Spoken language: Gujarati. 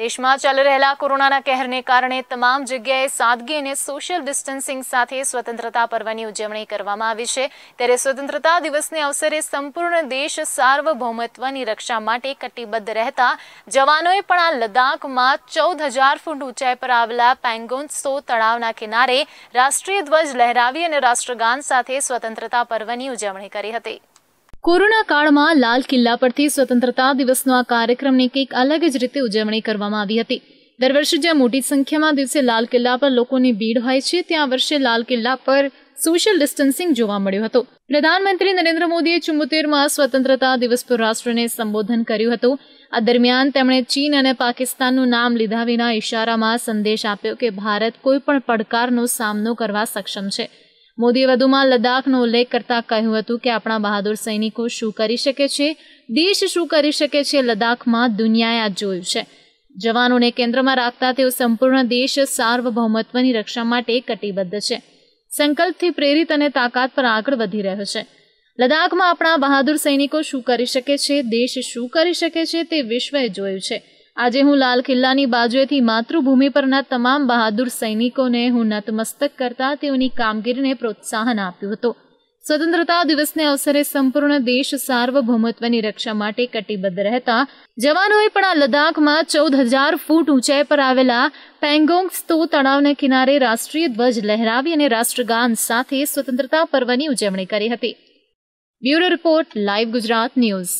દેશમાં ચાલી રહેલા કોરોનાના કહેરને કારણે તમામ જગ્યાએ સાદગી અને સોશિયલ ડિસ્ટન્સિંગ સાથે સ્વતંત્રતા પર્વની ઉજવણી કરવામાં આવી છે ત્યારે સ્વતંત્રતા દિવસને અવસરે સંપૂર્ણ દેશ સાર્વભૌમત્વની રક્ષા માટે કટિબદ્ધ રહેતા જવાનોએ પણ આ લદ્દાખમાં ચૌદ હજાર ફૂટ ઊંચાઈ પર આવેલા પેંગોન્સો તળાવના કિનારે રાષ્ટ્રીય ધ્વજ લહેરાવી અને રાષ્ટ્રગાન સાથે સ્વતંત્રતા પર્વની ઉજવણી કરી હતી કોરોના કાળમાં લાલ કિલ્લા પરથી સ્વતંત્રતા દિવસનો આ કાર્યક્રમની કંઈક અલગ જ રીતે ઉજવણી કરવામાં આવી હતી દર વર્ષે જ્યાં મોટી સંખ્યામાં દિવસે લાલ કિલ્લા પર લોકોની ભીડ હોય છે ત્યાં વર્ષે લાલ કિલ્લા પર સોશિયલ ડિસ્ટન્સિંગ જોવા મળ્યું હતું પ્રધાનમંત્રી નરેન્દ્ર મોદીએ ચુંબોતેરમાં સ્વતંત્રતા દિવસ પર રાષ્ટ્રને સંબોધન કર્યું હતું આ દરમિયાન તેમણે ચીન અને પાકિસ્તાનનું નામ લીધા વિના ઇશારામાં સંદેશ આપ્યો કે ભારત કોઈ પણ પડકારનો સામનો કરવા સક્ષમ છે મોદીએ વધુમાં લદ્દાખનો ઉલ્લેખ કરતા કહ્યું હતું કે આપણા બહાદુર સૈનિકો શું કરી શકે છે દેશ શું કરી શકે છે લદ્દાખમાં દુનિયાએ આ જોયું છે જવાનોને કેન્દ્રમાં રાખતા તેઓ સંપૂર્ણ દેશ સાર્વભૌમત્વની રક્ષા માટે કટિબદ્ધ છે સંકલ્પથી પ્રેરિત અને તાકાત પર આગળ વધી રહ્યો છે લદ્દાખમાં આપણા બહાદુર સૈનિકો શું કરી શકે છે દેશ શું કરી શકે છે તે વિશ્વએ જોયું છે આજે હું લાલ કિલ્લાની બાજુએથી માતૃભૂમિ પરના તમામ બહાદુર સૈનિકોને હું નતમસ્તક કરતા તેઓની કામગીરીને પ્રોત્સાહન આપ્યું હતું સ્વતંત્રતા દિવસને અવસરે સંપૂર્ણ દેશ સાર્વભૌમત્વની રક્ષા માટે કટિબદ્ધ રહેતા જવાનોએ પણ આ લદ્દાખમાં ચૌદ હજાર ફૂટ ઊંચાઈ પર આવેલા પેંગોંગ સ્તો તળાવને કિનારે રાષ્ટ્રીય ધ્વજ લહેરાવી અને રાષ્ટ્રગાન સાથે સ્વતંત્રતા પર્વની ઉજવણી કરી હતી bureau report live Gujarat news